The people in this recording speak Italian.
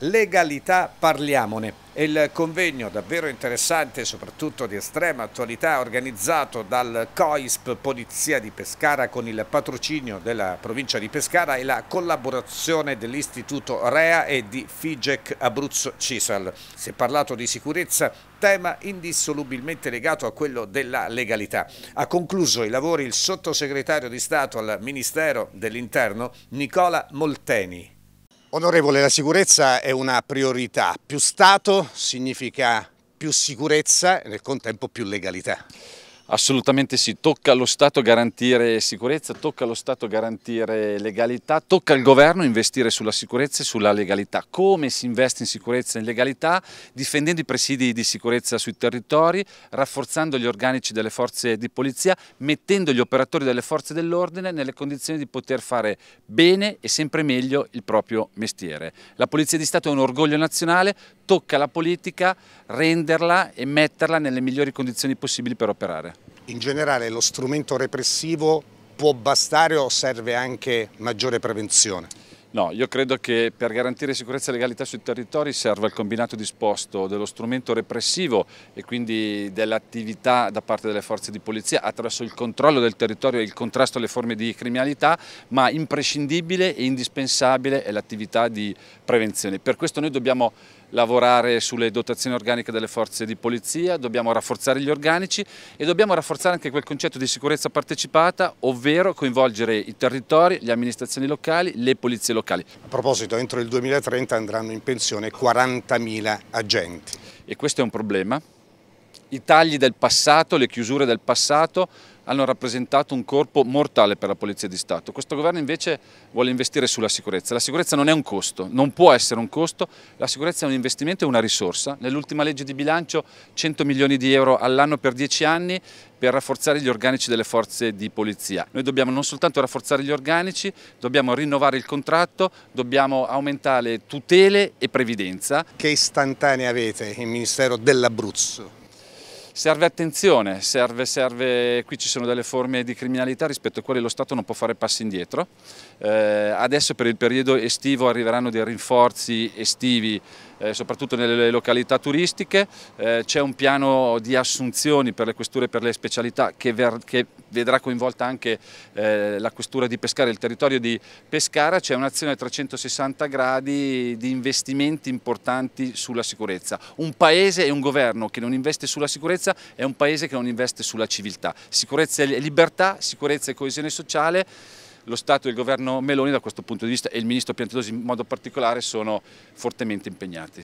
Legalità parliamone. È il convegno davvero interessante, soprattutto di estrema attualità, organizzato dal COISP Polizia di Pescara con il patrocinio della provincia di Pescara e la collaborazione dell'Istituto REA e di FIGEC Abruzzo Cisal. Si è parlato di sicurezza, tema indissolubilmente legato a quello della legalità. Ha concluso i lavori il sottosegretario di Stato al Ministero dell'Interno Nicola Molteni. Onorevole, la sicurezza è una priorità. Più Stato significa più sicurezza e nel contempo più legalità. Assolutamente sì, tocca allo Stato garantire sicurezza, tocca allo Stato garantire legalità, tocca al governo investire sulla sicurezza e sulla legalità. Come si investe in sicurezza e in legalità? Difendendo i presidi di sicurezza sui territori, rafforzando gli organici delle forze di polizia, mettendo gli operatori delle forze dell'ordine nelle condizioni di poter fare bene e sempre meglio il proprio mestiere. La Polizia di Stato è un orgoglio nazionale, tocca alla politica renderla e metterla nelle migliori condizioni possibili per operare in generale lo strumento repressivo può bastare o serve anche maggiore prevenzione? No, io credo che per garantire sicurezza e legalità sui territori serva il combinato disposto dello strumento repressivo e quindi dell'attività da parte delle forze di polizia attraverso il controllo del territorio e il contrasto alle forme di criminalità, ma imprescindibile e indispensabile è l'attività di prevenzione. Per questo noi dobbiamo lavorare sulle dotazioni organiche delle forze di polizia, dobbiamo rafforzare gli organici e dobbiamo rafforzare anche quel concetto di sicurezza partecipata, ovvero coinvolgere i territori, le amministrazioni locali, le polizie locali locali. A proposito, entro il 2030 andranno in pensione 40.000 agenti. E questo è un problema? I tagli del passato, le chiusure del passato hanno rappresentato un corpo mortale per la Polizia di Stato. Questo governo invece vuole investire sulla sicurezza. La sicurezza non è un costo, non può essere un costo, la sicurezza è un investimento e una risorsa. Nell'ultima legge di bilancio 100 milioni di euro all'anno per 10 anni per rafforzare gli organici delle forze di polizia. Noi dobbiamo non soltanto rafforzare gli organici, dobbiamo rinnovare il contratto, dobbiamo aumentare tutele e previdenza. Che istantanea avete il Ministero dell'Abruzzo? Serve attenzione, serve, serve, qui ci sono delle forme di criminalità rispetto a quelle lo Stato non può fare passi indietro. Eh, adesso per il periodo estivo arriveranno dei rinforzi estivi eh, soprattutto nelle località turistiche, eh, c'è un piano di assunzioni per le questure e per le specialità che, che vedrà coinvolta anche eh, la questura di Pescara, il territorio di Pescara, c'è un'azione a 360 gradi di investimenti importanti sulla sicurezza. Un paese e un governo che non investe sulla sicurezza sicurezza è un paese che non investe sulla civiltà. Sicurezza e libertà, sicurezza e coesione sociale lo Stato e il governo Meloni da questo punto di vista e il ministro Piantedosi in modo particolare sono fortemente impegnati.